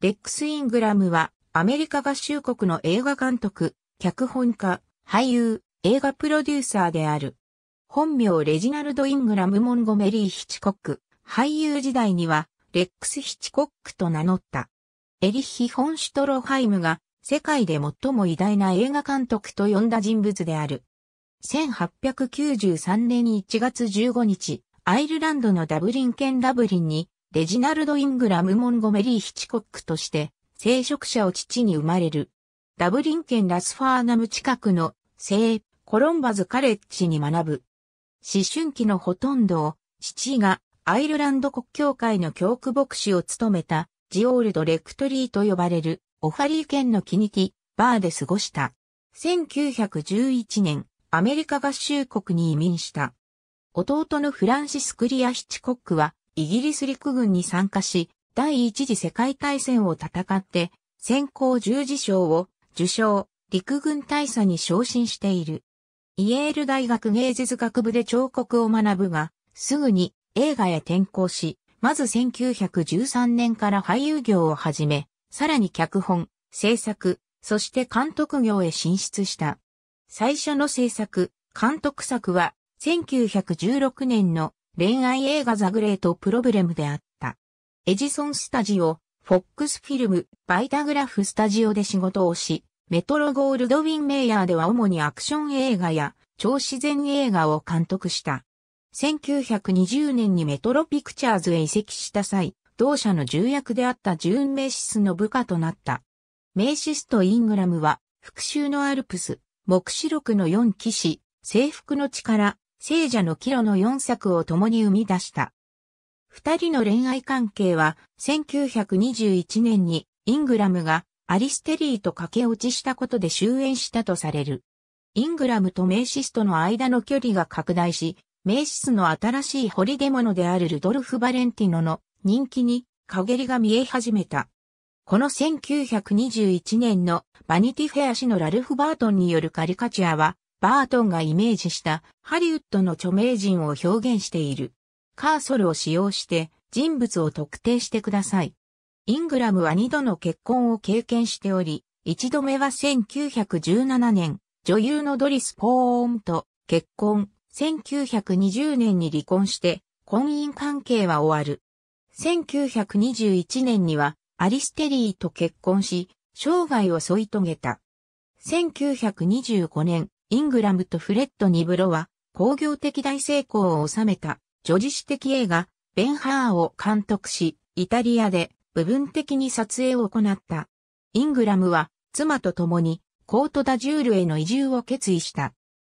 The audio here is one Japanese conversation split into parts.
レックス・イングラムは、アメリカ合衆国の映画監督、脚本家、俳優、映画プロデューサーである。本名レジナルド・イングラム・モンゴメリー・ヒチコック。俳優時代には、レックス・ヒチコックと名乗った。エリヒ・ホン・シュトロハイムが、世界で最も偉大な映画監督と呼んだ人物である。1893年1月15日、アイルランドのダブリン県ダブリンにレジナルド・イングラム・モンゴメリー・ヒチコックとして、聖職者を父に生まれる。ダブリン県ラスファーナム近くの聖コロンバズカレッジに学ぶ。思春期のほとんどを父がアイルランド国教会の教区牧師を務めたジオールド・レクトリーと呼ばれるオファリー県のキニティ、バーで過ごした。1911年、アメリカ合衆国に移民した。弟のフランシス・クリア・ヒチコックはイギリス陸軍に参加し、第一次世界大戦を戦って、先行十字章を受賞、陸軍大佐に昇進している。イエール大学芸術学部で彫刻を学ぶが、すぐに映画へ転校し、まず1913年から俳優業を始め、さらに脚本、制作、そして監督業へ進出した。最初の制作、監督作は1916年の恋愛映画ザグレートプロブレムであった。エジソンスタジオ、フォックスフィルム、バイタグラフスタジオで仕事をし、メトロゴールドウィンメイヤーでは主にアクション映画や超自然映画を監督した。1920年にメトロピクチャーズへ移籍した際、同社の重役であったジューン・メシスの部下となった。メイシスとイングラムは、復讐のアルプス、目視録の4騎士、征服の力、聖者のキロの4作を共に生み出した。二人の恋愛関係は1921年にイングラムがアリステリーと駆け落ちしたことで終焉したとされる。イングラムとメーシスとの間の距離が拡大し、メーシスの新しい掘り出物であるルドルフ・バレンティノの人気に陰りが見え始めた。この1921年のバニティフェア氏のラルフ・バートンによるカリカチュアはバートンがイメージしたハリウッドの著名人を表現している。カーソルを使用して人物を特定してください。イングラムは二度の結婚を経験しており、一度目は1917年、女優のドリス・ポーンと結婚、1920年に離婚して、婚姻関係は終わる。1921年にはアリステリーと結婚し、生涯を添い遂げた。1925年、イングラムとフレッド・ニブロは、工業的大成功を収めた、女児史的映画、ベンハーを監督し、イタリアで部分的に撮影を行った。イングラムは、妻と共に、コートダジュールへの移住を決意した。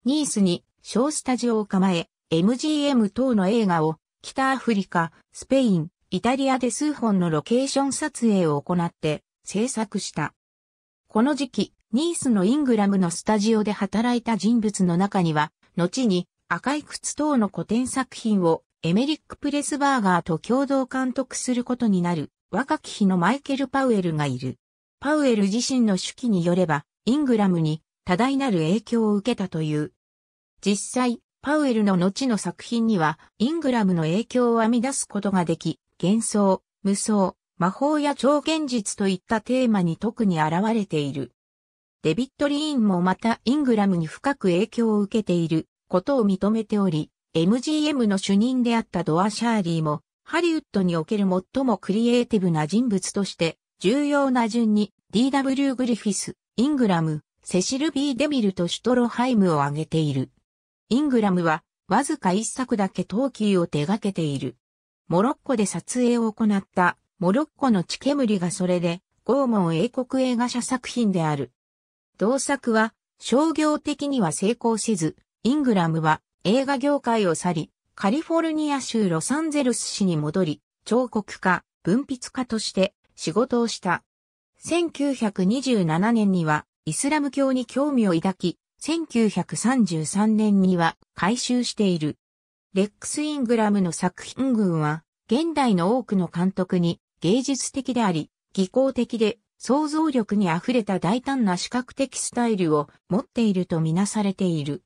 ニースに、小スタジオを構え、MGM 等の映画を、北アフリカ、スペイン、イタリアで数本のロケーション撮影を行って、制作した。この時期、ニースのイングラムのスタジオで働いた人物の中には、後に赤い靴等の古典作品をエメリック・プレスバーガーと共同監督することになる若き日のマイケル・パウエルがいる。パウエル自身の手記によれば、イングラムに多大なる影響を受けたという。実際、パウエルの後の作品には、イングラムの影響を編み出すことができ、幻想、無双、魔法や超現実といったテーマに特に現れている。デビッド・リーンもまたイングラムに深く影響を受けていることを認めており、MGM の主任であったドア・シャーリーも、ハリウッドにおける最もクリエイティブな人物として、重要な順に D.W. グリフィス、イングラム、セシル・ビー・デミルとシュトロハイムを挙げている。イングラムは、わずか一作だけトーキーを手掛けている。モロッコで撮影を行った、モロッコの地煙がそれで、拷問英国映画社作品である。同作は商業的には成功せず、イングラムは映画業界を去り、カリフォルニア州ロサンゼルス市に戻り、彫刻家、文筆家として仕事をした。1927年にはイスラム教に興味を抱き、1933年には改修している。レックス・イングラムの作品群は、現代の多くの監督に芸術的であり、技巧的で想像力に溢れた大胆な視覚的スタイルを持っているとみなされている。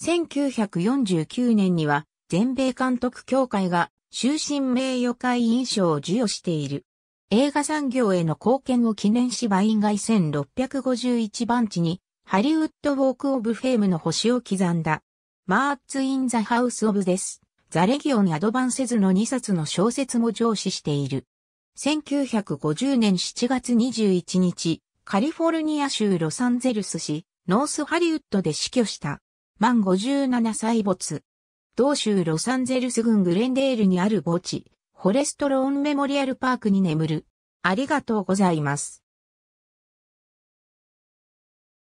1949年には全米監督協会が終身名誉会員賞を授与している。映画産業への貢献を記念しバイン外1651番地にハリウッドウォークオブフェームの星を刻んだ。マーツ・イン・ザ・ハウス・オブ・デス、ザ・レギオン・アドバンセズの2冊の小説も上司している。1950年7月21日、カリフォルニア州ロサンゼルス市、ノースハリウッドで死去した。満57歳没。同州ロサンゼルス郡グレンデールにある墓地、フォレストローンメモリアルパークに眠る。ありがとうございます。